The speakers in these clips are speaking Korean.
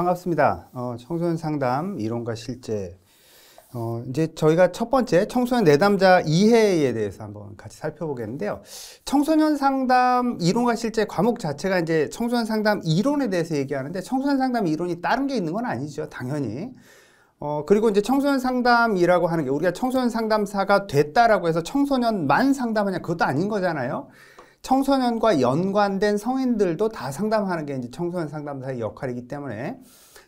반갑습니다. 어, 청소년 상담 이론과 실제. 어, 이제 저희가 첫 번째 청소년 내담자 이해에 대해서 한번 같이 살펴보겠는데요. 청소년 상담 이론과 실제 과목 자체가 이제 청소년 상담 이론에 대해서 얘기하는데 청소년 상담 이론이 다른 게 있는 건 아니죠. 당연히. 어, 그리고 이제 청소년 상담이라고 하는 게 우리가 청소년 상담사가 됐다라고 해서 청소년만 상담하냐 그것도 아닌 거잖아요. 청소년과 연관된 성인들도 다 상담하는 게 이제 청소년 상담사의 역할이기 때문에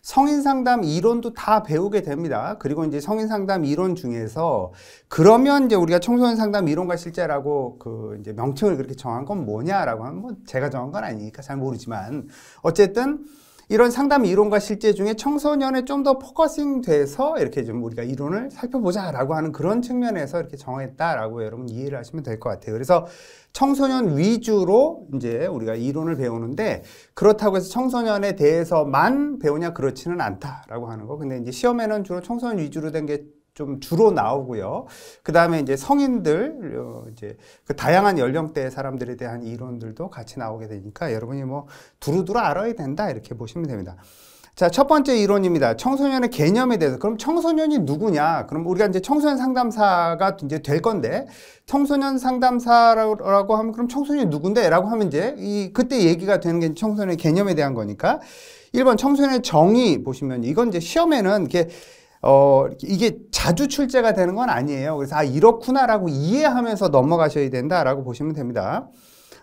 성인 상담 이론도 다 배우게 됩니다. 그리고 이제 성인 상담 이론 중에서 그러면 이제 우리가 청소년 상담 이론과 실제라고 그 이제 명칭을 그렇게 정한 건 뭐냐라고 하면 뭐 제가 정한 건 아니니까 잘 모르지만 어쨌든 이런 상담 이론과 실제 중에 청소년에 좀 더 포커싱 돼서 이렇게 좀 우리가 이론을 살펴보자라고 하는 그런 측면에서 이렇게 정했다라고 여러분 이해를 하시면 될 것 같아요. 그래서 청소년 위주로 이제 우리가 이론을 배우는데 그렇다고 해서 청소년에 대해서만 배우냐 그렇지는 않다라고 하는 거. 근데 이제 시험에는 주로 청소년 위주로 된게 좀 주로 나오고요. 그 다음에 이제 성인들, 어, 이제 그 다양한 연령대의 사람들에 대한 이론들도 같이 나오게 되니까 여러분이 뭐 두루두루 알아야 된다 이렇게 보시면 됩니다. 자, 첫 번째 이론입니다. 청소년의 개념에 대해서. 그럼 청소년이 누구냐? 그럼 우리가 이제 청소년 상담사가 이제 될 건데, 청소년 상담사라고 하면 그럼 청소년이 누군데? 라고 하면 이제 이, 그때 얘기가 되는 게 청소년의 개념에 대한 거니까. 1번 청소년의 정의 보시면 이건 이제 시험에는 이렇게 어, 이게 자주 출제가 되는 건 아니에요. 그래서 아, 이렇구나라고 이해하면서 넘어가셔야 된다라고 보시면 됩니다.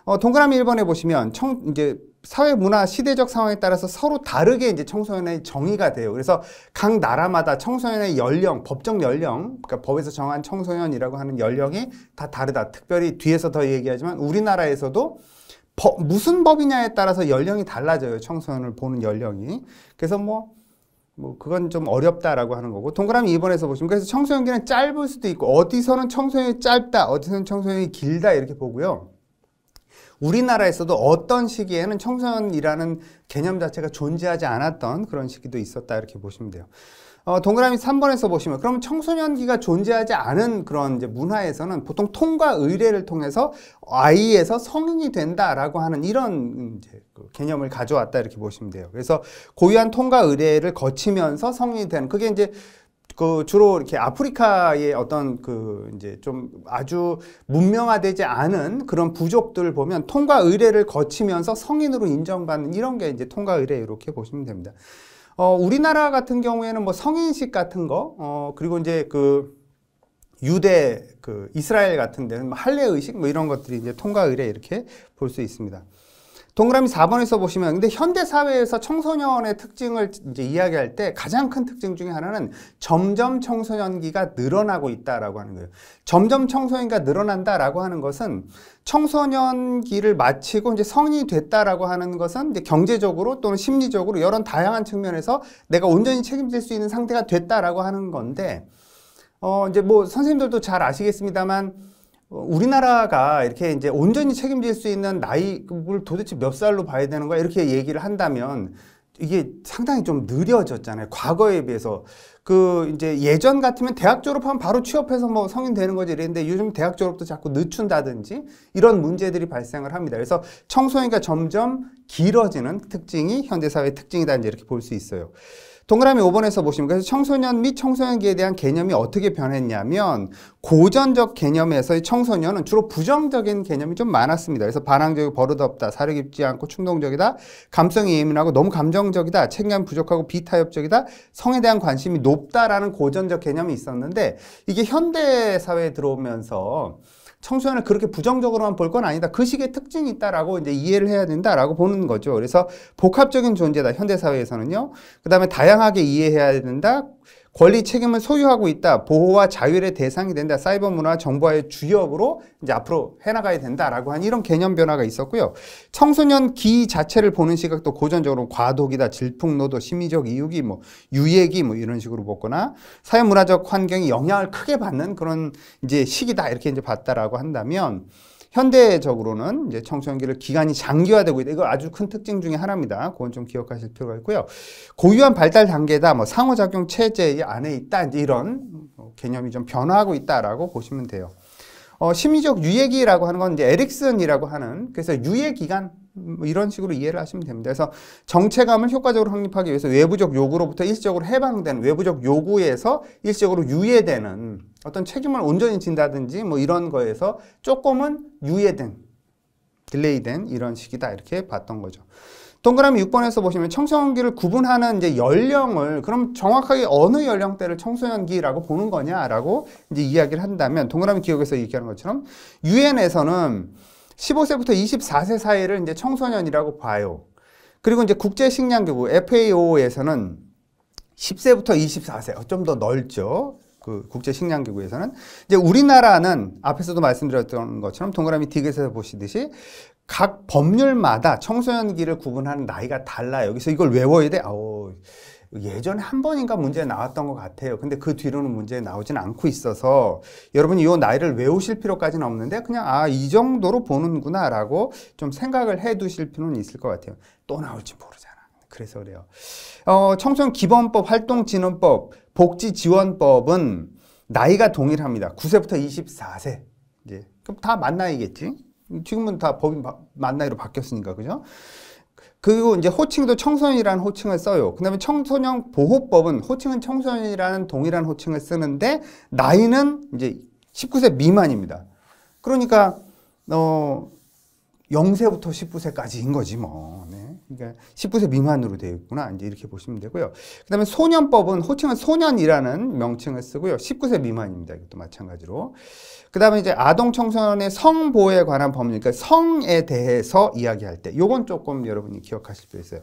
어, 동그라미 1번에 보시면 청, 이제 사회 문화 시대적 상황에 따라서 서로 다르게 이제 청소년의 정의가 돼요. 그래서 각 나라마다 청소년의 연령, 법적 연령, 그러니까 법에서 정한 청소년이라고 하는 연령이 다 다르다. 특별히 뒤에서 더 얘기하지만 우리나라에서도 법, 무슨 법이냐에 따라서 연령이 달라져요. 청소년을 보는 연령이. 그래서 뭐뭐 그건 좀 어렵다라고 하는 거고 동그라미 2번에서 보시면 그래서 청소년기는 짧을 수도 있고 어디서는 청소년이 짧다 어디서는 청소년이 길다 이렇게 보고요 우리나라에서도 어떤 시기에는 청소년이라는 개념 자체가 존재하지 않았던 그런 시기도 있었다 이렇게 보시면 돼요 어, 동그라미 3번에서 보시면 그럼 청소년기가 존재하지 않은 그런 이제 문화에서는 보통 통과 의례를 통해서 아이에서 성인이 된다라고 하는 이런 이제 그 개념을 가져왔다 이렇게 보시면 돼요. 그래서 고유한 통과 의례를 거치면서 성인이 되는 그게 이제 그 주로 이렇게 아프리카의 어떤 그 이제 좀 아주 문명화되지 않은 그런 부족들을 보면 통과 의례를 거치면서 성인으로 인정받는 이런 게 이제 통과 의례 이렇게 보시면 됩니다. 어, 우리나라 같은 경우에는 뭐 성인식 같은 거, 어, 그리고 이제 그 유대, 그 이스라엘 같은 데는 뭐 할례의식 뭐 이런 것들이 이제 통과 의례 이렇게 볼 수 있습니다. 동그라미 4번에서 보시면 근데 현대 사회에서 청소년의 특징을 이제 이야기할 때 가장 큰 특징 중에 하나는 점점 청소년기가 늘어나고 있다라고 하는 거예요. 점점 청소년기가 늘어난다라고 하는 것은 청소년기를 마치고 이제 성인이 됐다라고 하는 것은 이제 경제적으로 또는 심리적으로 여러 다양한 측면에서 내가 온전히 책임질 수 있는 상태가 됐다라고 하는 건데 어 이제 뭐 선생님들도 잘 아시겠습니다만 어, 우리나라가 이렇게 이제 온전히 책임질 수 있는 나이를 도대체 몇 살로 봐야 되는 거야 이렇게 얘기를 한다면 이게 상당히 좀 느려졌잖아요. 과거에 비해서. 그 이제 예전 같으면 대학 졸업하면 바로 취업해서 뭐 성인 되는 거지 이랬는데 요즘 대학 졸업도 자꾸 늦춘다든지 이런 문제들이 발생을 합니다. 그래서 청소년기 점점 길어지는 특징이 현대사회의 특징이다 이제 이렇게 볼 수 있어요. 동그라미 5번에서 보시면 그래서 청소년 및 청소년기에 대한 개념이 어떻게 변했냐면 고전적 개념에서의 청소년은 주로 부정적인 개념이 좀 많았습니다. 그래서 반항적이고 버릇없다, 사려 깊지 않고 충동적이다, 감성이 예민하고 너무 감정적이다, 책임감 부족하고 비타협적이다, 성에 대한 관심이 높다라는 고전적 개념이 있었는데 이게 현대 사회에 들어오면서 청소년을 그렇게 부정적으로만 볼 건 아니다. 그 시기에 특징이 있다라고 이제 이해를 해야 된다라고 보는 거죠. 그래서 복합적인 존재다. 현대 사회에서는요. 그다음에 다양하게 이해해야 된다. 권리 책임을 소유하고 있다. 보호와 자율의 대상이 된다. 사이버 문화 정보화의 주역으로 이제 앞으로 해나가야 된다라고 한 이런 개념 변화가 있었고요. 청소년 기 자체를 보는 시각도 고전적으로 과도기다, 질풍노도, 심리적 이유기, 뭐 유예기 뭐 이런 식으로 보거나 사회 문화적 환경이 영향을 크게 받는 그런 이제 시기다 이렇게 이제 봤다라고 한다면 현대적으로는 이제 청소년기를 기간이 장기화되고 있다. 이거 아주 큰 특징 중의 하나입니다. 그건 좀 기억하실 필요가 있고요. 고유한 발달 단계다. 뭐 상호작용 체제 안에 있다. 이런 뭐 개념이 좀 변화하고 있다라고 보시면 돼요. 어, 심리적 유예기라고 하는 건 이제 에릭슨이라고 하는 그래서 유예 기간 뭐 이런 식으로 이해를 하시면 됩니다. 그래서 정체감을 효과적으로 확립하기 위해서 외부적 요구로부터 일시적으로 해방된 외부적 요구에서 일시적으로 유예되는 어떤 책임을 온전히 진다든지 뭐 이런 거에서 조금은 유예된 딜레이된 이런 식이다 이렇게 봤던 거죠. 동그라미 6번에서 보시면 청소년기를 구분하는 이제 연령을 그럼 정확하게 어느 연령대를 청소년기라고 보는 거냐라고 이제 이야기를 한다면 동그라미 기억에서 얘기하는 것처럼 유엔에서는 15세부터 24세 사이를 이제 청소년이라고 봐요. 그리고 이제 국제식량기구 FAO에서는 10세부터 24세, 어, 좀더 넓죠. 그 국제식량기구에서는 이제 우리나라는 앞에서도 말씀드렸던 것처럼 동그라미 디귿에서 보시듯이 각 법률마다 청소년기를 구분하는 나이가 달라요. 여기서 이걸 외워야 돼. 아우 예전에 한 번인가 문제 나왔던 것 같아요. 근데 그 뒤로는 문제 나오진 않고 있어서 여러분이 이 나이를 외우실 필요까지는 없는데 그냥 아, 이 정도로 보는구나 라고 좀 생각을 해 두실 필요는 있을 것 같아요. 또 나올지 모르잖아. 그래서 그래요. 어, 청소년 기본법, 활동진흥법 복지지원법은 나이가 동일합니다. 9세부터 24세. 이제 그럼 다 만나야겠지 지금은 다 법이 만 나이로 바뀌었으니까, 그죠? 그리고 이제 호칭도 청소년이라는 호칭을 써요. 그 다음에 청소년 보호법은 호칭은 청소년이라는 동일한 호칭을 쓰는데 나이는 이제 19세 미만입니다. 그러니까 어 0세부터 19세까지인 거지 뭐. 네. 그러니까 19세 미만으로 되어 있구나. 이제 이렇게 보시면 되고요. 그다음에 소년법은 호칭은 소년이라는 명칭을 쓰고요. 19세 미만입니다. 이것도 마찬가지로. 그다음에 이제 아동 청소년의 성보호에 관한 법률, 그러니까 성에 대해서 이야기할 때 요건 조금 여러분이 기억하실 필요 있어요.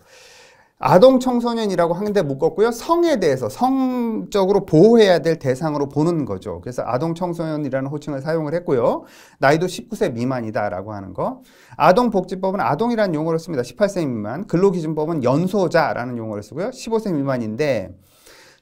아동 청소년이라고 하는데 묶었고요. 성에 대해서 성적으로 보호해야 될 대상으로 보는 거죠. 그래서 아동 청소년이라는 호칭을 사용을 했고요. 나이도 19세 미만이다라고 하는 거. 아동복지법은 아동이라는 용어를 씁니다. 18세 미만. 근로기준법은 연소자라는 용어를 쓰고요. 15세 미만인데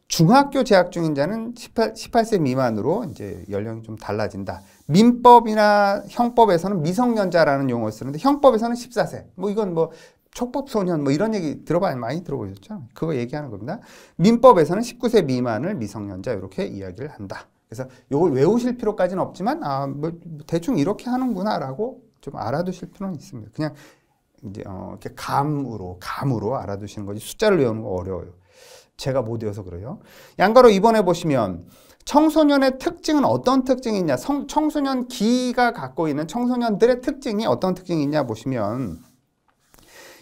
중학교 재학 중인 자는 18, 18세 미만으로 이제 연령이 좀 달라진다. 민법이나 형법에서는 미성년자라는 용어를 쓰는데 형법에서는 14세. 뭐 이건 뭐 촉법소년 뭐 이런 얘기 들어봐야 많이 들어보셨죠? 그거 얘기하는 겁니다. 민법에서는 19세 미만을 미성년자 이렇게 이야기를 한다. 그래서 이걸 외우실 필요까지는 없지만 아 뭐 대충 이렇게 하는구나라고 좀 알아두실 필요는 있습니다. 그냥 이제 어 이렇게 감으로 감으로 알아두시는 거지 숫자를 외우는 거 어려워요. 제가 못 외워서 그래요. 양가로 이번에 보시면 청소년의 특징은 어떤 특징이 있냐 청소년 기가 갖고 있는 청소년들의 특징이 어떤 특징이 있냐 보시면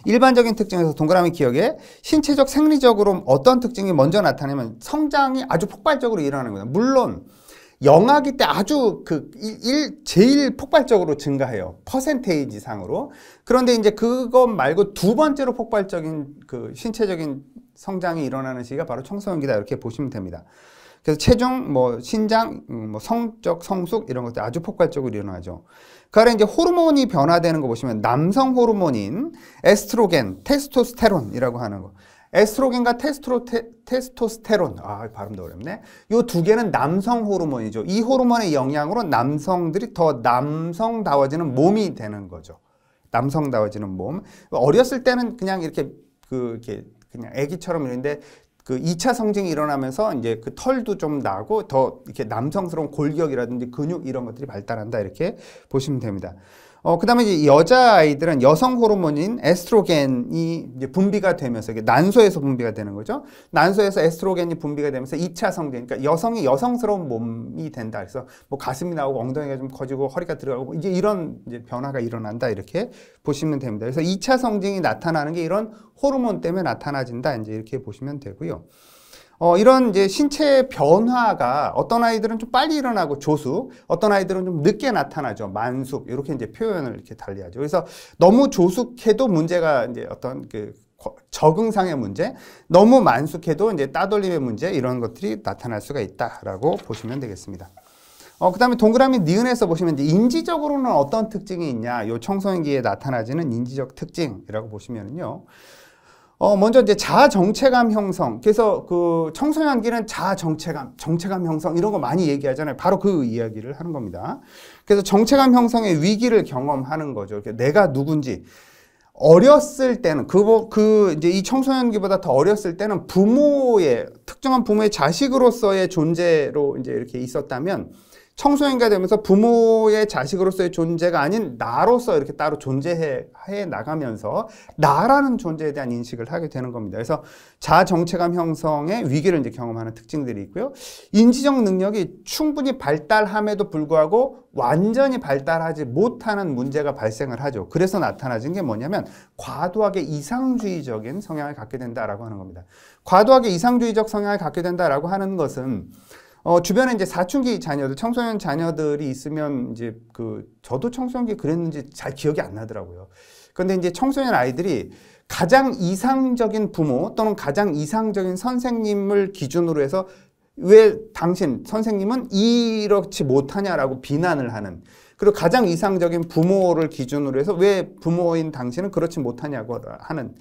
일반적인 특징에서 동그라미 기억에 신체적 생리적으로 어떤 특징이 먼저 나타나면 성장이 아주 폭발적으로 일어나는 거예요. 물론 영아기 때 아주 그 일, 제일 폭발적으로 증가해요. 퍼센테이지 상으로. 그런데 이제 그것 말고 두 번째로 폭발적인 그 신체적인 성장이 일어나는 시기가 바로 청소년기다 이렇게 보시면 됩니다. 그래서 체중, 뭐 신장, 음, 뭐 성적 성숙 이런 것들 아주 폭발적으로 일어나죠. 그아래 이제 호르몬이 변화되는 거 보시면 남성 호르몬인 에스트로겐, 테스토스테론이라고 하는 거. 에스트로겐과 테스트로, 테, 테스토스테론, 아 발음도 어렵네. 이 두 개는 남성 호르몬이죠. 이 호르몬의 영향으로 남성들이 더 남성다워지는 몸이 되는 거죠. 남성다워지는 몸. 어렸을 때는 그냥 이렇게 그 이렇게 그냥 아기처럼 이런데 그 2차 성징이 일어나면서 이제 그 털도 좀 나고 더 이렇게 남성스러운 골격이라든지 근육 이런 것들이 발달한다 이렇게 보시면 됩니다. 어, 그 다음에 이제 여자아이들은 여성 호르몬인 에스트로겐이 이제 분비가 되면서 이게 난소에서 분비가 되는 거죠. 난소에서 에스트로겐이 분비가 되면서 2차 성대, 그러니까 여성이 여성스러운 몸이 된다. 그래서 뭐 가슴이 나오고 엉덩이가 좀 커지고 허리가 들어가고 이제 이런 이제 변화가 일어난다. 이렇게 보시면 됩니다. 그래서 2차 성징이 나타나는 게 이런 호르몬 때문에 나타나진다. 이제 이렇게 보시면 되고요. 어, 이런 이제 신체 변화가 어떤 아이들은 좀 빨리 일어나고 조수 어떤 아이들은 좀 늦게 나타나죠. 만숙, 이렇게 이제 표현을 이렇게 달리하죠. 그래서 너무 조숙해도 문제가 이제 어떤 그 적응상의 문제, 너무 만숙해도 이제 따돌림의 문제, 이런 것들이 나타날 수가 있다라고 보시면 되겠습니다. 어, 그 다음에 동그라미 니은에서 보시면 이제 인지적으로는 어떤 특징이 있냐, 요 청소년기에 나타나지는 인지적 특징이라고 보시면은요. 어, 먼저 이제 자아 정체감 형성. 그래서 그 청소년기는 자 정체감, 정체감 형성 이런 거 많이 얘기하잖아요. 바로 그 이야기를 하는 겁니다. 그래서 정체감 형성의 위기를 경험하는 거죠. 내가 누군지. 어렸을 때는 그, 뭐, 그 이제 이 청소년기보다 더 어렸을 때는 부모의 특정한 부모의 자식으로서의 존재로 이제 이렇게 있었다면 청소년가 되면서 부모의 자식으로서의 존재가 아닌 나로서 이렇게 따로 존재해 나가면서 나라는 존재에 대한 인식을 하게 되는 겁니다. 그래서 자정체감 형성의 위기를 이제 경험하는 특징들이 있고요. 인지적 능력이 충분히 발달함에도 불구하고 완전히 발달하지 못하는 문제가 발생을 하죠. 그래서 나타나진 게 뭐냐면 과도하게 이상주의적인 성향을 갖게 된다라고 하는 겁니다. 과도하게 이상주의적 성향을 갖게 된다라고 하는 것은 어, 주변에 이제 사춘기 자녀들, 청소년 자녀들이 있으면 이제 그 저도 청소년기 그랬는지 잘 기억이 안 나더라고요. 그런데 이제 청소년 아이들이 가장 이상적인 부모 또는 가장 이상적인 선생님을 기준으로 해서 왜 당신 선생님은 이렇지 못하냐라고 비난을 하는 그리고 가장 이상적인 부모를 기준으로 해서 왜 부모인 당신은 그렇지 못하냐고 하는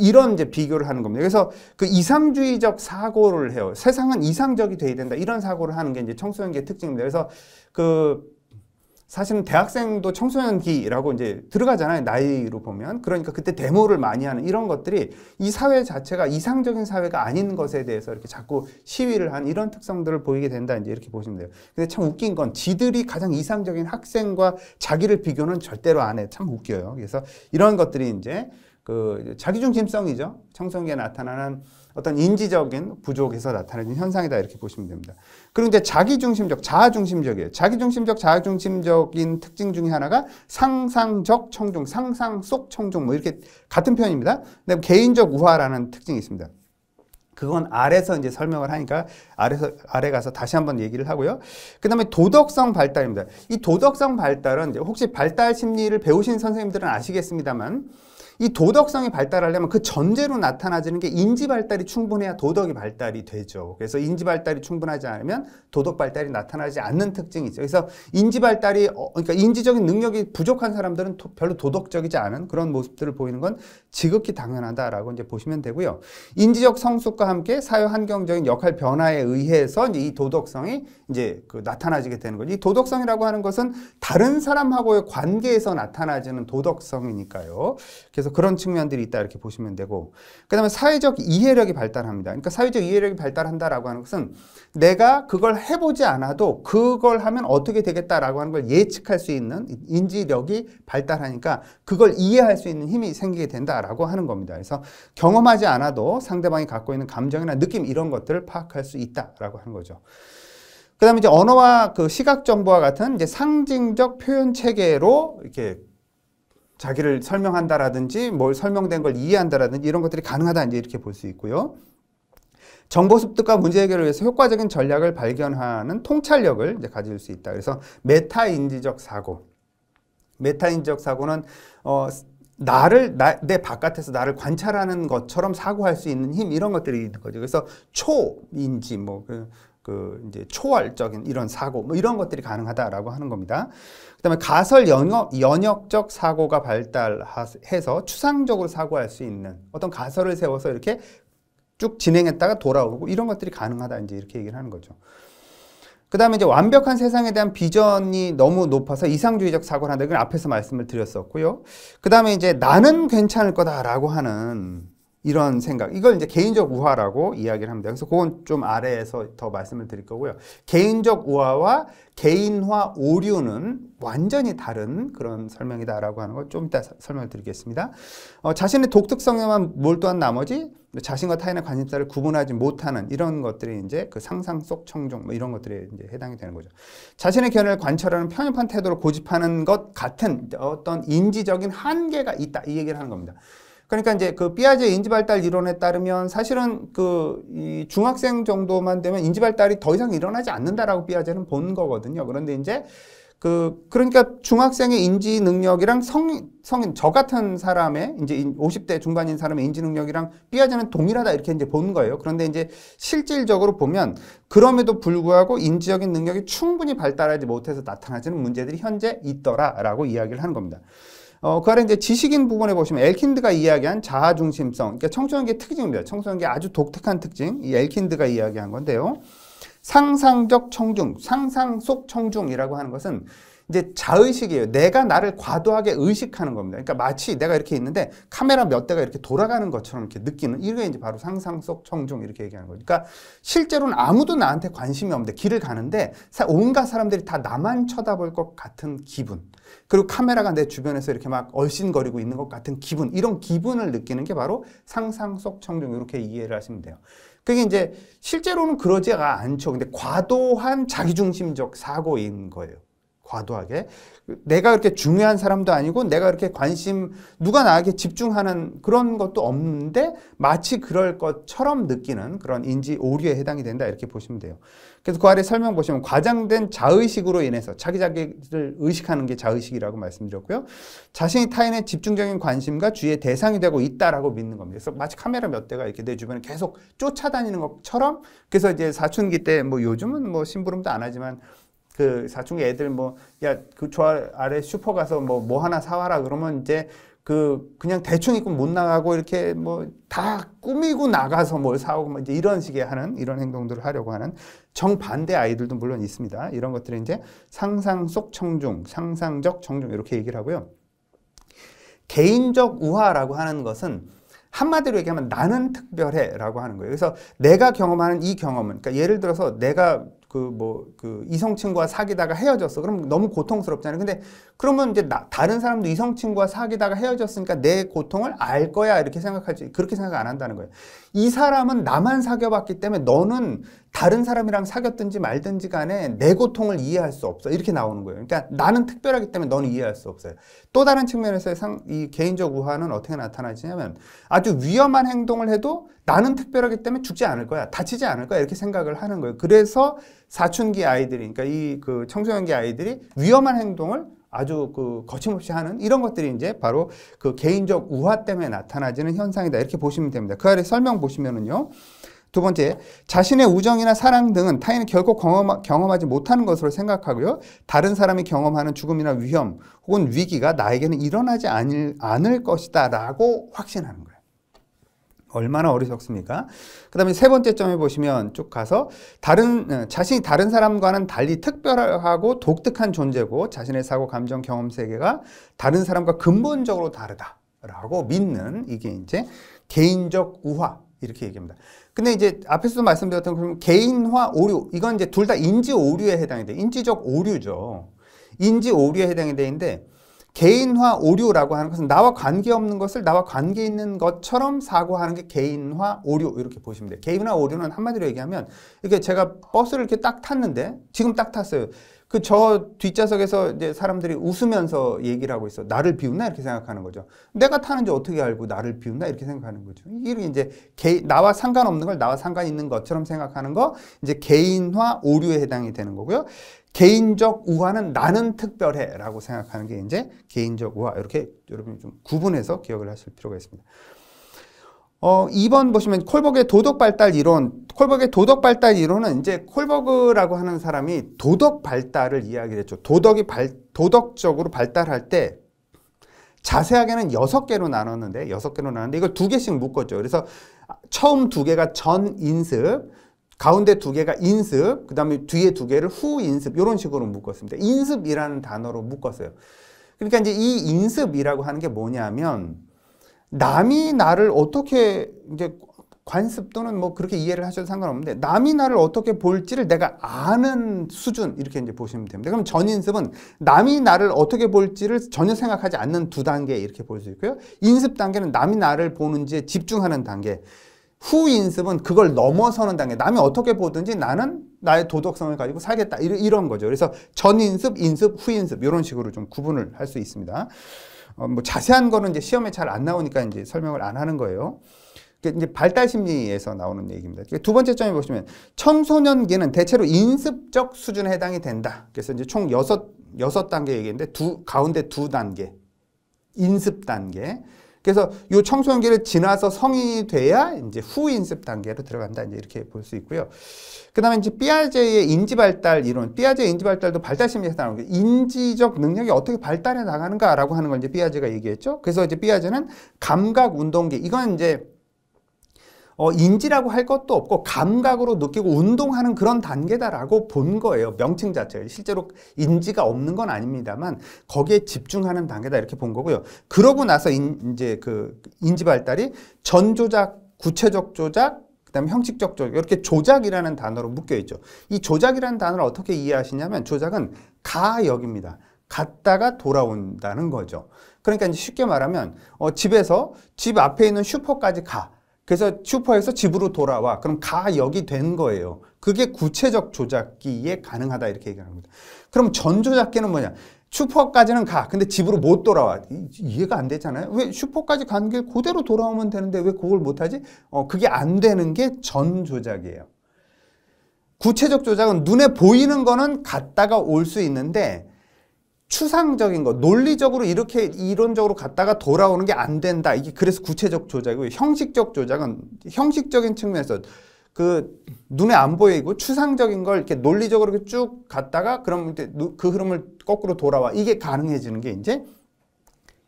이런 이제 비교를 하는 겁니다. 그래서 그 이상주의적 사고를 해요. 세상은 이상적이 돼야 된다. 이런 사고를 하는 게 이제 청소년기의 특징입니다. 그래서 그 사실은 대학생도 청소년기라고 이제 들어가잖아요. 나이로 보면. 그러니까 그때 데모를 많이 하는 이런 것들이 이 사회 자체가 이상적인 사회가 아닌 것에 대해서 이렇게 자꾸 시위를 하는 이런 특성들을 보이게 된다. 이제 이렇게 보시면 돼요. 근데 참 웃긴 건 지들이 가장 이상적인 학생과 자기를 비교는 절대로 안 해. 참 웃겨요. 그래서 이런 것들이 이제 그 자기중심성이죠. 청소년기에 나타나는 어떤 인지적인 부족에서 나타나는 현상이다 이렇게 보시면 됩니다. 그리고 이제 자기중심적, 자아중심적이에요. 자기중심적, 자아중심적인 특징 중에 하나가 상상적 청중, 상상 속 청중 뭐 이렇게 같은 표현입니다. 근데 개인적 우화라는 특징이 있습니다. 그건 아래서 이제 설명을 하니까 아래서 아래 가서 다시 한번 얘기를 하고요. 그다음에 도덕성 발달입니다. 이 도덕성 발달은 혹시 발달 심리를 배우신 선생님들은 아시겠습니다만 이 도덕성이 발달하려면 그 전제로 나타나지는 게 인지 발달이 충분해야 도덕이 발달이 되죠. 그래서 인지 발달이 충분하지 않으면 도덕 발달이 나타나지 않는 특징이죠. 그래서 인지 발달이 어, 그러니까 인지적인 능력이 부족한 사람들은 도, 별로 도덕적이지 않은 그런 모습들을 보이는 건 지극히 당연하다라고 이제 보시면 되고요. 인지적 성숙과 함께 사회 환경적인 역할 변화에 의해서 이 도덕성이 이제 그 나타나지게 되는 거죠. 이 도덕성이라고 하는 것은 다른 사람하고의 관계에서 나타나지는 도덕성이니까요. 그래서 그래서 그런 측면들이 있다 이렇게 보시면 되고 그다음에 사회적 이해력이 발달합니다. 그러니까 사회적 이해력이 발달한다라고 하는 것은 내가 그걸 해보지 않아도 그걸 하면 어떻게 되겠다라고 하는 걸 예측할 수 있는 인지력이 발달하니까 그걸 이해할 수 있는 힘이 생기게 된다라고 하는 겁니다. 그래서 경험하지 않아도 상대방이 갖고 있는 감정이나 느낌 이런 것들을 파악할 수 있다라고 하는 거죠. 그다음에 이제 언어와 그 시각 정보와 같은 이제 상징적 표현 체계로 이렇게 자기를 설명한다라든지 뭘 설명된 걸 이해한다라든지 이런 것들이 가능하다 이제 이렇게 볼 수 있고요. 정보 습득과 문제 해결을 위해서 효과적인 전략을 발견하는 통찰력을 이제 가질 수 있다. 그래서 메타 인지적 사고. 메타 인지적 사고는 어 나를 나, 내 바깥에서 나를 관찰하는 것처럼 사고할 수 있는 힘 이런 것들이 있는 거죠. 그래서 초인지 뭐그 그 이제 초월적인 이런 사고 뭐 이런 것들이 가능하다라고 하는 겁니다. 그다음에 가설 연역, 연역적 사고가 발달해서 추상적으로 사고할 수 있는 어떤 가설을 세워서 이렇게 쭉 진행했다가 돌아오고 이런 것들이 가능하다 이제 이렇게 얘기를 하는 거죠. 그다음에 이제 완벽한 세상에 대한 비전이 너무 높아서 이상주의적 사고를 한다. 이건 앞에서 말씀을 드렸었고요. 그다음에 이제 나는 괜찮을 거다라고 하는 이런 생각. 이걸 이제 개인적 우화라고 이야기를 합니다. 그래서 그건 좀 아래에서 더 말씀을 드릴 거고요. 개인적 우화와 개인화 오류는 완전히 다른 그런 설명이다라고 하는 걸 좀 이따 설명을 드리겠습니다. 어, 자신의 독특성에만 몰두한 나머지 자신과 타인의 관심사를 구분하지 못하는 이런 것들이 이제 그 상상 속 청정 뭐 이런 것들에 이제 해당이 되는 거죠. 자신의 견해를 관철하는 편협한 태도를 고집하는 것 같은 어떤 인지적인 한계가 있다 이 얘기를 하는 겁니다. 그러니까 이제 그 삐아제 인지발달 이론에 따르면 사실은 그 이 중학생 정도만 되면 인지발달이 더 이상 일어나지 않는다라고 삐아제는 본 거거든요. 그런데 이제 그 그러니까 중학생의 인지 능력이랑 성인 성인 저 같은 사람의 이제 50대 중반인 사람의 인지 능력이랑 삐아제는 동일하다 이렇게 이제 본 거예요. 그런데 이제 실질적으로 보면 그럼에도 불구하고 인지적인 능력이 충분히 발달하지 못해서 나타나지는 문제들이 현재 있더라라고 이야기를 하는 겁니다. 어, 그 아래 이제 지식인 부분에 보시면 엘킨드가 이야기한 자아 중심성, 그러니까 청소년기의 특징입니다. 청소년기의 아주 독특한 특징, 이 엘킨드가 이야기한 건데요. 상상적 청중, 상상 속 청중이라고 하는 것은 이제 자의식이에요. 내가 나를 과도하게 의식하는 겁니다. 그러니까 마치 내가 이렇게 있는데 카메라 몇 대가 이렇게 돌아가는 것처럼 이렇게 느끼는 이게 이제 바로 상상 속 청중 이렇게 얘기하는 거예요. 그러니까 실제로는 아무도 나한테 관심이 없는데 길을 가는데 온갖 사람들이 다 나만 쳐다볼 것 같은 기분. 그리고 카메라가 내 주변에서 이렇게 막 얼씬거리고 있는 것 같은 기분. 이런 기분을 느끼는 게 바로 상상 속 청중 이렇게 이해를 하시면 돼요. 그게 이제 실제로는 그러지가 않죠. 근데 과도한 자기중심적 사고인 거예요. 과도하게. 내가 그렇게 중요한 사람도 아니고 내가 그렇게 관심, 누가 나에게 집중하는 그런 것도 없는데 마치 그럴 것처럼 느끼는 그런 인지 오류에 해당이 된다. 이렇게 보시면 돼요. 그래서 그 아래 설명 보시면 과장된 자의식으로 인해서 자기 자기를 의식하는 게 자의식이라고 말씀드렸고요. 자신이 타인의 집중적인 관심과 주의의 대상이 되고 있다라고 믿는 겁니다. 그래서 마치 카메라 몇 대가 이렇게 내 주변에 계속 쫓아다니는 것처럼 그래서 이제 사춘기 때 뭐 요즘은 뭐 심부름도 안 하지만 그 사춘기 애들 뭐 야그저 아래 슈퍼 가서 뭐뭐 뭐 하나 사와라 그러면 이제 그 그냥 대충 입고 못 나가고 이렇게 뭐 다 꾸미고 나가서 뭘 사오고 뭐 이제 이런 식의 하는 이런 행동들을 하려고 하는 정반대 아이들도 물론 있습니다. 이런 것들은 이제 상상 속 청중, 상상적 청중 이렇게 얘기를 하고요. 개인적 우화라고 하는 것은 한마디로 얘기하면 나는 특별해라고 하는 거예요. 그래서 내가 경험하는 이 경험은 그러니까 예를 들어서 내가 그뭐그 이성 친구와 사귀다가 헤어졌어. 그럼 너무 고통스럽잖아요. 근데 그러면 이제 나, 다른 사람도 이성 친구와 사귀다가 헤어졌으니까 내 고통을 알 거야 이렇게 생각할지 그렇게 생각 안 한다는 거예요. 이 사람은 나만 사귀어봤기 때문에 너는 다른 사람이랑 사귀었든지 말든지 간에 내 고통을 이해할 수 없어. 이렇게 나오는 거예요. 그러니까 나는 특별하기 때문에 너는 이해할 수 없어요. 또 다른 측면에서의 상, 이 개인적 우화는 어떻게 나타나지냐면 아주 위험한 행동을 해도 나는 특별하기 때문에 죽지 않을 거야. 다치지 않을 거야. 이렇게 생각을 하는 거예요. 그래서 사춘기 아이들이, 그러니까 이 그 청소년기 아이들이 위험한 행동을 아주 그 거침없이 하는 이런 것들이 이제 바로 그 개인적 우화 때문에 나타나지는 현상이다. 이렇게 보시면 됩니다. 그 아래 설명 보시면은요. 두 번째, 자신의 우정이나 사랑 등은 타인은 결코 경험하, 지 못하는 것으로 생각하고요. 다른 사람이 경험하는 죽음이나 위험 혹은 위기가 나에게는 일어나지 않을, 않을 것이다 라고 확신하는 거예요. 얼마나 어리석습니까? 그 다음에 세 번째 점에 보시면 쭉 가서 다른, 어, 자신이 다른 사람과는 달리 특별하고 독특한 존재고 자신의 사고, 감정, 경험 세계가 다른 사람과 근본적으로 다르다라고 믿는 이게 이제 개인적 우화 이렇게 얘기합니다. 근데 이제 앞에서도 말씀드렸던 그 개인화 오류 이건 이제 둘 다 인지 오류에 해당이 돼 인지적 오류죠 인지 오류에 해당이 되는데 개인화 오류라고 하는 것은 나와 관계없는 것을 나와 관계 있는 것처럼 사고하는 게 개인화 오류 이렇게 보시면 돼요 개인화 오류는 한마디로 얘기하면 이렇게 제가 버스를 이렇게 딱 탔는데 지금 딱 탔어요 그저 뒷좌석에서 이제 사람들이 웃으면서 얘기를 하고 있어. 나를 비웃나? 이렇게 생각하는 거죠. 내가 타는지 어떻게 알고 나를 비웃나? 이렇게 생각하는 거죠. 이게 이제 개, 나와 상관없는 걸 나와 상관 있는 것처럼 생각하는 거 이제 개인화 오류에 해당이 되는 거고요. 개인적 우화는 나는 특별해라고 생각하는 게 이제 개인적 우화 이렇게 여러분이 좀 구분해서 기억을 하실 필요가 있습니다. 어, 2번 보시면 콜버그의 도덕 발달 이론. 콜버그의 도덕 발달 이론은 이제 콜버그라고 하는 사람이 도덕 발달을 이야기를 했죠. 도덕이 발, 도덕적으로 발달할 때 자세하게는 여섯 개로 나눴는데, 여섯 개로 나눴는데 이걸 두 개씩 묶었죠. 그래서 처음 두 개가 전 인습, 가운데 두 개가 인습, 그 다음에 뒤에 두 개를 후 인습, 이런 식으로 묶었습니다. 인습이라는 단어로 묶었어요. 그러니까 이제 이 인습이라고 하는 게 뭐냐면, 남이 나를 어떻게 이제 관습 또는 뭐 그렇게 이해를 하셔도 상관없는데 남이 나를 어떻게 볼지를 내가 아는 수준 이렇게 이제 보시면 됩니다. 그럼 전인습은 남이 나를 어떻게 볼지를 전혀 생각하지 않는 두 단계 이렇게 볼 수 있고요. 인습 단계는 남이 나를 보는지에 집중하는 단계. 후인습은 그걸 넘어서는 단계. 남이 어떻게 보든지 나는 나의 도덕성을 가지고 살겠다. 이런 거죠. 그래서 전인습, 인습, 후인습 이런 식으로 좀 구분을 할 수 있습니다. 어, 뭐 자세한 거는 이제 시험에 잘 안 나오니까 이제 설명을 안 하는 거예요. 그게 그러니까 이제 발달 심리에서 나오는 얘기입니다. 그러니까 두 번째 점에 보시면 청소년기는 대체로 인습적 수준에 해당이 된다. 그래서 이제 총 여섯 여섯 단계 얘기인데 두 가운데 두 단계 인습 단계 그래서 이 청소년기를 지나서 성인이 돼야 이제 후인습 단계로 들어간다 이제 이렇게 볼 수 있고요. 그다음에 이제 삐아제의 인지 발달 이론, 삐아제 인지 발달도 발달 심리에서 나오는 게 인지적 능력이 어떻게 발달해 나가는가라고 하는 걸 이제 삐아제가 얘기했죠. 그래서 이제 삐아제는 감각 운동기 이건 이제 어, 인지라고 할 것도 없고 감각으로 느끼고 운동하는 그런 단계다라고 본 거예요. 명칭 자체. 실제로 인지가 없는 건 아닙니다만 거기에 집중하는 단계다 이렇게 본 거고요. 그러고 나서 인, 이제 그 인지 발달이 전조작, 구체적 조작, 그다음에 형식적 조작 이렇게 조작이라는 단어로 묶여 있죠. 이 조작이라는 단어를 어떻게 이해하시냐면 조작은 가역입니다. 갔다가 돌아온다는 거죠. 그러니까 이제 쉽게 말하면 어, 집에서 집 앞에 있는 슈퍼까지 가. 그래서 슈퍼에서 집으로 돌아와. 그럼 가 역이 된 거예요. 그게 구체적 조작기에 가능하다 이렇게 얘기합니다. 그럼 전조작기는 뭐냐? 슈퍼까지는 가. 근데 집으로 못 돌아와. 이해가 안 되잖아요. 왜 슈퍼까지 간 길 그대로 돌아오면 되는데 왜 그걸 못 하지? 어, 그게 안 되는 게 전조작이에요. 구체적 조작은 눈에 보이는 거는 갔다가 올 수 있는데 추상적인 거, 논리적으로 이렇게 이론적으로 갔다가 돌아오는 게 안 된다. 이게 그래서 구체적 조작이고 형식적 조작은 형식적인 측면에서 그 눈에 안 보이고 추상적인 걸 이렇게 논리적으로 이렇게 쭉 갔다가 그럼 그 흐름을 거꾸로 돌아와 이게 가능해지는 게 이제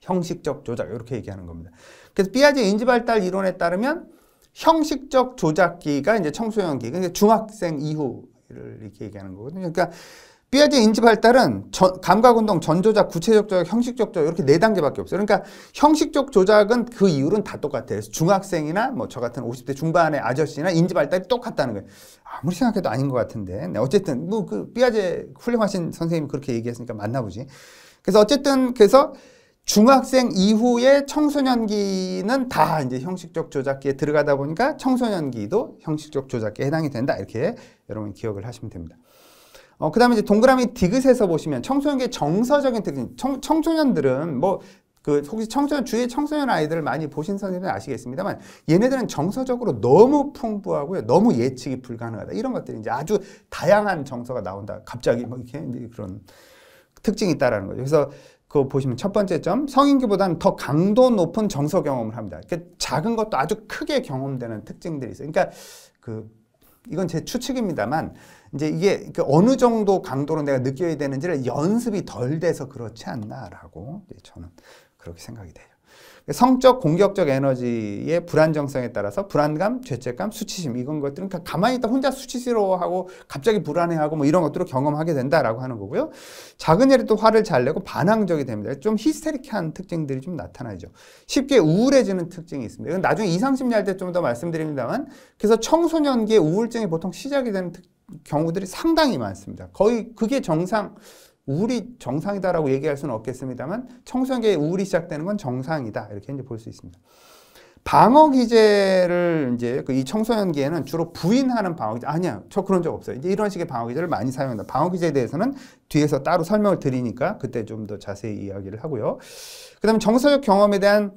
형식적 조작 이렇게 얘기하는 겁니다. 그래서 삐아제 인지 발달 이론에 따르면 형식적 조작기가 이제 청소년기, 그러니까 중학생 이후를 이렇게 얘기하는 거거든요. 그러니까 삐아제 인지 발달은 저, 감각운동, 전조작, 구체적 조작, 형식적 조작 이렇게 네 단계밖에 없어요. 그러니까 형식적 조작은 그 이유는 다 똑같아요. 중학생이나 뭐 저 같은 50대 중반의 아저씨나 인지 발달이 똑같다는 거예요. 아무리 생각해도 아닌 것 같은데. 네, 어쨌든 뭐 그 삐아제 훌륭하신 선생님이 그렇게 얘기했으니까 맞나 보지. 그래서 어쨌든 그래서 중학생 이후에 청소년기는 다 이제 형식적 조작기에 들어가다 보니까 청소년기도 형식적 조작기에 해당이 된다. 이렇게 여러분 기억을 하시면 됩니다. 어, 그 다음에 이제 동그라미 디귿에서 보시면 청소년기의 정서적인 특징, 청, 청소년들은 뭐, 그, 혹시 청소년, 주위의 청소년 아이들을 많이 보신 선생님은 아시겠습니다만, 얘네들은 정서적으로 너무 풍부하고요. 너무 예측이 불가능하다. 이런 것들이 이제 아주 다양한 정서가 나온다. 갑자기 뭐 이렇게 그런 특징이 있다라는 거죠. 그래서 그거 보시면 첫 번째 점, 성인기보다는 더 강도 높은 정서 경험을 합니다. 그러니까 작은 것도 아주 크게 경험되는 특징들이 있어요. 그러니까 그 이건 제 추측입니다만 이제 이게 그 어느 정도 강도로 내가 느껴야 되는지를 연습이 덜 돼서 그렇지 않나라고 저는 그렇게 생각이 돼요. 성적 공격적 에너지의 불안정성에 따라서 불안감, 죄책감, 수치심 이런 것들은 가만히 있다 혼자 수치스러워하고 갑자기 불안해하고 뭐 이런 것들을 경험하게 된다라고 하는 거고요. 작은 일에도 화를 잘 내고 반항적이 됩니다. 좀 히스테리한 특징들이 좀 나타나죠. 쉽게 우울해지는 특징이 있습니다. 이건 나중에 이상심리 할때 좀 더 말씀드립니다만 그래서 청소년기에 우울증이 보통 시작이 되는 특, 경우들이 상당히 많습니다. 거의 그게 정상 우울이 정상이다라고 얘기할 수는 없겠습니다만 청소년기에 우울이 시작되는 건 정상이다 이렇게 이제 볼 수 있습니다. 방어 기제를 이제 그 이 청소년기에는 주로 부인하는 방어 기제 아니야 저 그런 적 없어요 이제 이런 식의 방어 기제를 많이 사용한다 방어 기제에 대해서는 뒤에서 따로 설명을 드리니까 그때 좀 더 자세히 이야기를 하고요 그다음 정서적 경험에 대한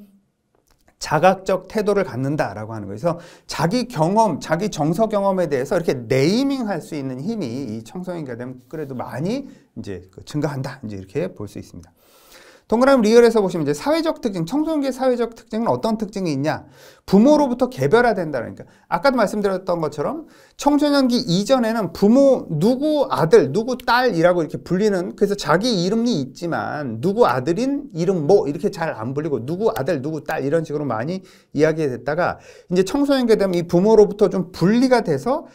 자각적 태도를 갖는다라고 하는 거예요. 그래서 자기 경험, 자기 정서 경험에 대해서 이렇게 네이밍할 수 있는 힘이 이 청소년기가 되면 그래도 많이 이제 그 증가한다. 이제 이렇게 볼 수 있습니다. 동그라미 리얼에서 보시면 이제 사회적 특징, 청소년기의 사회적 특징은 어떤 특징이 있냐? 부모로부터 개별화된다 그러니까 아까도 말씀드렸던 것처럼 청소년기 이전에는 부모 누구 아들, 누구 딸이라고 이렇게 불리는 그래서 자기 이름이 있지만 누구 아들인 이름 뭐 이렇게 잘 안 불리고 누구 아들, 누구 딸 이런 식으로 많이 이야기가 됐다가 이제 청소년기 되면 이 부모로부터 좀 분리가 돼서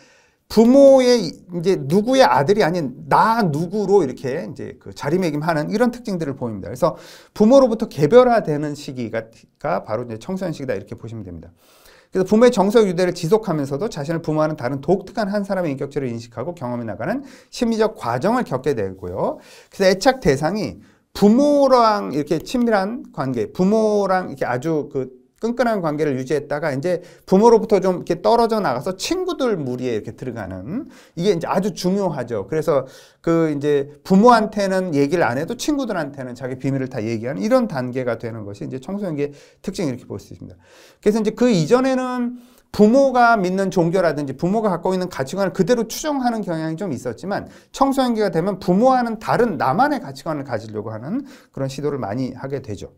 부모의 이제 누구의 아들이 아닌 나 누구로 이렇게 이제 그 자리매김하는 이런 특징들을 보입니다. 그래서 부모로부터 개별화되는 시기가 바로 이제 청소년 시기다 이렇게 보시면 됩니다. 그래서 부모의 정서 유대를 지속하면서도 자신을 부모와는 다른 독특한 한 사람의 인격체를 인식하고 경험해 나가는 심리적 과정을 겪게 되고요. 그래서 애착 대상이 부모랑 이렇게 친밀한 관계, 부모랑 이렇게 아주 그 끈끈한 관계를 유지했다가 이제 부모로부터 좀 이렇게 떨어져 나가서 친구들 무리에 이렇게 들어가는 이게 이제 아주 중요하죠. 그래서 그 이제 부모한테는 얘기를 안 해도 친구들한테는 자기 비밀을 다 얘기하는 이런 단계가 되는 것이 이제 청소년기의 특징 이렇게 볼 수 있습니다. 그래서 이제 그 이전에는 부모가 믿는 종교라든지 부모가 갖고 있는 가치관을 그대로 추정하는 경향이 좀 있었지만 청소년기가 되면 부모와는 다른 나만의 가치관을 가지려고 하는 그런 시도를 많이 하게 되죠.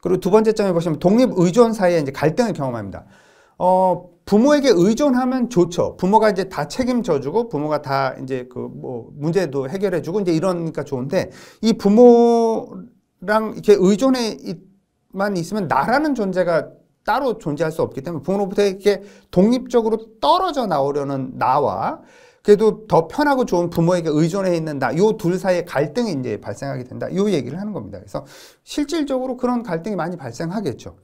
그리고 두 번째 점에 보시면 독립 의존 사이에 이제 갈등을 경험합니다. 어, 부모에게 의존하면 좋죠. 부모가 이제 다 책임져주고 부모가 다 이제 그 뭐 문제도 해결해주고 이제 이러니까 좋은데 이 부모랑 이렇게 의존에만 있으면 나라는 존재가 따로 존재할 수 없기 때문에 부모로부터 이렇게 독립적으로 떨어져 나오려는 나와 그래도 더 편하고 좋은 부모에게 의존해 있는다. 요 둘 사이의 갈등이 이제 발생하게 된다. 요 얘기를 하는 겁니다. 그래서 실질적으로 그런 갈등이 많이 발생하겠죠.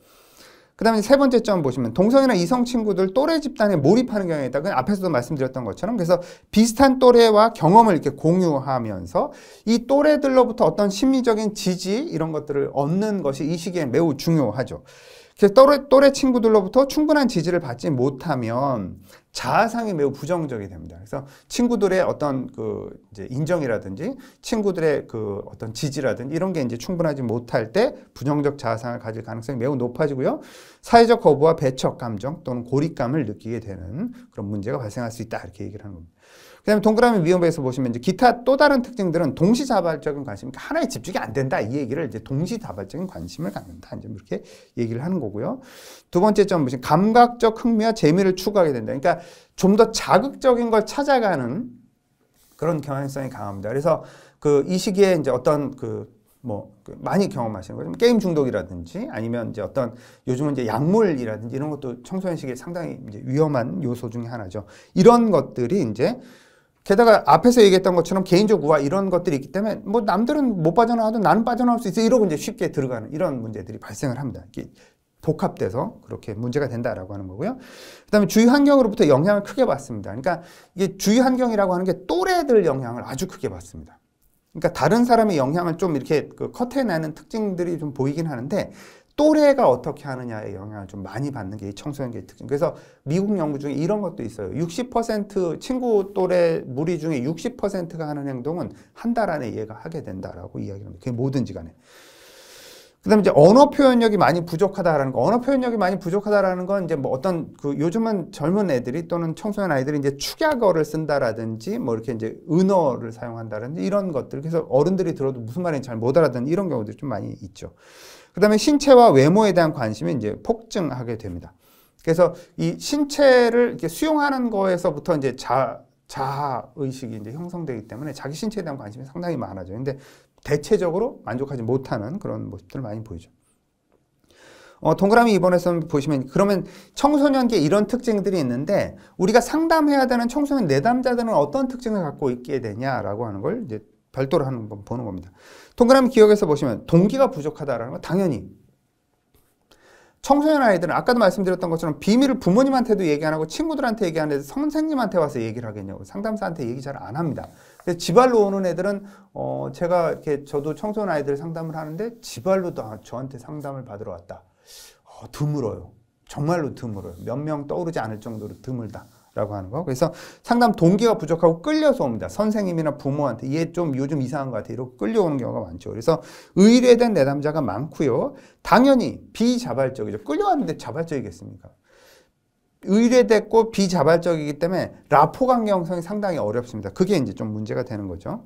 그 다음에 세 번째 점 보시면 동성이나 이성 친구들 또래 집단에 몰입하는 경향이 있다. 그건 앞에서도 말씀드렸던 것처럼 그래서 비슷한 또래와 경험을 이렇게 공유하면서 이 또래들로부터 어떤 심리적인 지지 이런 것들을 얻는 것이 이 시기에 매우 중요하죠. 그래서 또래, 또래 친구들로부터 충분한 지지를 받지 못하면 자아상이 매우 부정적이 됩니다. 그래서 친구들의 어떤 그 이제 인정이라든지 친구들의 그 어떤 지지라든지 이런 게 이제 충분하지 못할 때 부정적 자아상을 가질 가능성이 매우 높아지고요. 사회적 거부와 배척 감정 또는 고립감을 느끼게 되는 그런 문제가 발생할 수 있다 이렇게 얘기를 하는 겁니다. 그다음에 동그라미 위험에서 보시면 이제 기타 또 다른 특징들은 동시자발적인 관심, 그러니까 하나에 집중이 안 된다 이 얘기를 이제 동시자발적인 관심을 갖는다 이제 뭐 이렇게 얘기를 하는 거고요. 두 번째 점 보시면 감각적 흥미와 재미를 추구하게 된다. 그러니까 좀 더 자극적인 걸 찾아가는 그런 경향성이 강합니다. 그래서 그 이 시기에 이제 어떤 그뭐 그 많이 경험하시는 거죠. 뭐 게임 중독이라든지 아니면 이제 어떤 요즘은 이제 약물이라든지 이런 것도 청소년 시기에 상당히 이제 위험한 요소 중에 하나죠. 이런 것들이 이제 게다가 앞에서 얘기했던 것처럼 개인적 우화 이런 것들이 있기 때문에 뭐 남들은 못 빠져나와도 나는 빠져나올 수 있어 이러고 이제 쉽게 들어가는 이런 문제들이 발생을 합니다. 복합돼서 그렇게 문제가 된다라고 하는 거고요. 그다음에 주위 환경으로부터 영향을 크게 받습니다. 그러니까 이게 주위 환경이라고 하는 게 또래들 영향을 아주 크게 받습니다. 그러니까 다른 사람의 영향을 좀 이렇게 그 커트해내는 특징들이 좀 보이긴 하는데 또래가 어떻게 하느냐에 영향을 좀 많이 받는 게이 청소년기의 특징. 그래서 미국 연구 중에 이런 것도 있어요. 60% 친구 또래 무리 중에 60%가 하는 행동은 한 달 안에 얘가 하게 된다라고 이야기를 합니다. 그게 뭐든지 간에. 그다음에 이제 언어 표현력이 많이 부족하다라는 거. 언어 표현력이 많이 부족하다라는 건 이제 뭐 어떤 그 요즘은 젊은 애들이 또는 청소년 아이들이 이제 축약어를 쓴다라든지 뭐 이렇게 이제 은어를 사용한다든지 이런 것들. 그래서 어른들이 들어도 무슨 말인지 잘 못 알아듣는 이런 경우들이 좀 많이 있죠. 그 다음에 신체와 외모에 대한 관심이 이제 폭증하게 됩니다. 그래서 이 신체를 이렇게 수용하는 거에서부터 이제 자, 자아 의식이 이제 형성되기 때문에 자기 신체에 대한 관심이 상당히 많아져요. 근데 대체적으로 만족하지 못하는 그런 모습들을 많이 보이죠. 어, 동그라미 이번에서 보시면 그러면 청소년기에 이런 특징들이 있는데 우리가 상담해야 되는 청소년 내담자들은 어떤 특징을 갖고 있게 되냐라고 하는 걸 이제 별도로 하는 건 보는 겁니다. 동그라미 기억해서 보시면 동기가 부족하다라는 건 당연히 청소년 아이들은 아까도 말씀드렸던 것처럼 비밀을 부모님한테도 얘기 안 하고 친구들한테 얘기 하는데 선생님한테 와서 얘기를 하겠냐고 상담사한테 얘기 잘 안 합니다. 근데 지발로 오는 애들은 어 제가 이렇게 저도 청소년 아이들 상담을 하는데 지발로 도 아, 저한테 상담을 받으러 왔다. 어, 드물어요. 정말로 드물어요. 몇 명 떠오르지 않을 정도로 드물다. 라고 하는 거. 그래서 상담 동기가 부족하고 끌려서 옵니다. 선생님이나 부모한테 얘 좀 요즘 이상한 것 같아. 이러고 끌려오는 경우가 많죠. 그래서 의뢰된 내담자가 많고요. 당연히 비자발적이죠. 끌려왔는데 자발적이겠습니까? 의뢰됐고 비자발적이기 때문에 라포관 경성이 상당히 어렵습니다. 그게 이제 좀 문제가 되는 거죠.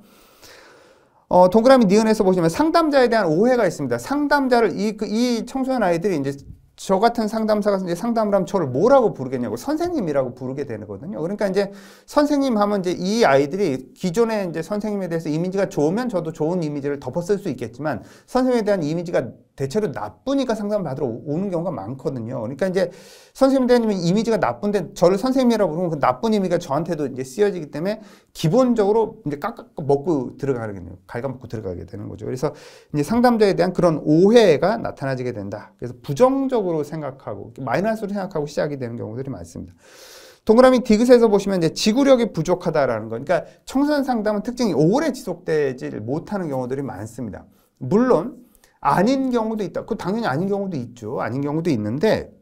어, 동그라미 니은에서 보시면 상담자에 대한 오해가 있습니다. 상담자를 이, 그, 이 청소년 아이들이 이제 저 같은 상담사가 이제 상담을 하면 저를 뭐라고 부르겠냐고 선생님이라고 부르게 되거든요. 그러니까 이제 선생님 하면 이제 이 아이들이 기존에 이제 선생님에 대해서 이미지가 좋으면 저도 좋은 이미지를 덮어쓸 수 있겠지만 선생님에 대한 이미지가 대체로 나쁘니까 상담 받으러 오는 경우가 많거든요. 그러니까 이제 선생님들님은 이미지가 나쁜데 저를 선생님이라고 부르면 그 나쁜 의미가 저한테도 이제 쓰여지기 때문에 기본적으로 이제 깎아 먹고 들어가게 되는 갉아먹고 들어가게 되는 거죠. 그래서 이제 상담자에 대한 그런 오해가 나타나지게 된다. 그래서 부정적으로 생각하고 마이너스로 생각하고 시작이 되는 경우들이 많습니다. 동그라미 디귿에서 보시면 이제 지구력이 부족하다라는 거. 그러니까 청소년 상담은 특징이 오래 지속되지 못하는 경우들이 많습니다. 물론 아닌 경우도 있다. 그 당연히 아닌 경우도 있죠. 아닌 경우도 있는데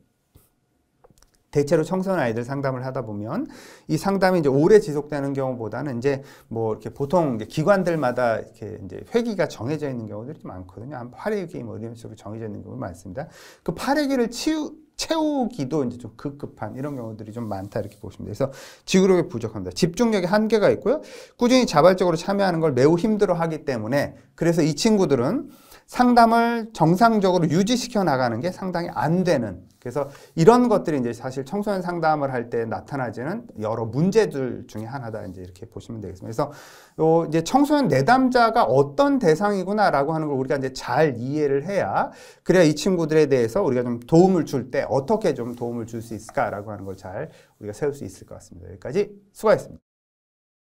대체로 청소년 아이들 상담을 하다 보면 이 상담이 이제 오래 지속되는 경우보다는 이제 뭐 이렇게 보통 기관들마다 이렇게 이제 회기가 정해져 있는 경우들이 많거든요. 한 8회기 뭐 이런 식으로 정해져 있는 경우가 많습니다. 그 8회기를 치우, 채우기도 이제 좀 급급한 이런 경우들이 좀 많다 이렇게 보시면 돼서 지구력이 부족합니다. 집중력의 한계가 있고요. 꾸준히 자발적으로 참여하는 걸 매우 힘들어 하기 때문에 그래서 이 친구들은 상담을 정상적으로 유지시켜 나가는 게 상당히 안 되는 그래서 이런 것들이 이제 사실 청소년 상담을 할 때 나타나지는 여러 문제들 중에 하나다 이제 이렇게 보시면 되겠습니다. 그래서 요 이제 청소년 내담자가 어떤 대상이구나라고 하는 걸 우리가 이제 잘 이해를 해야 그래야 이 친구들에 대해서 우리가 좀 도움을 줄 때 어떻게 좀 도움을 줄 수 있을까라고 하는 걸 잘 우리가 세울 수 있을 것 같습니다. 여기까지 수고하셨습니다.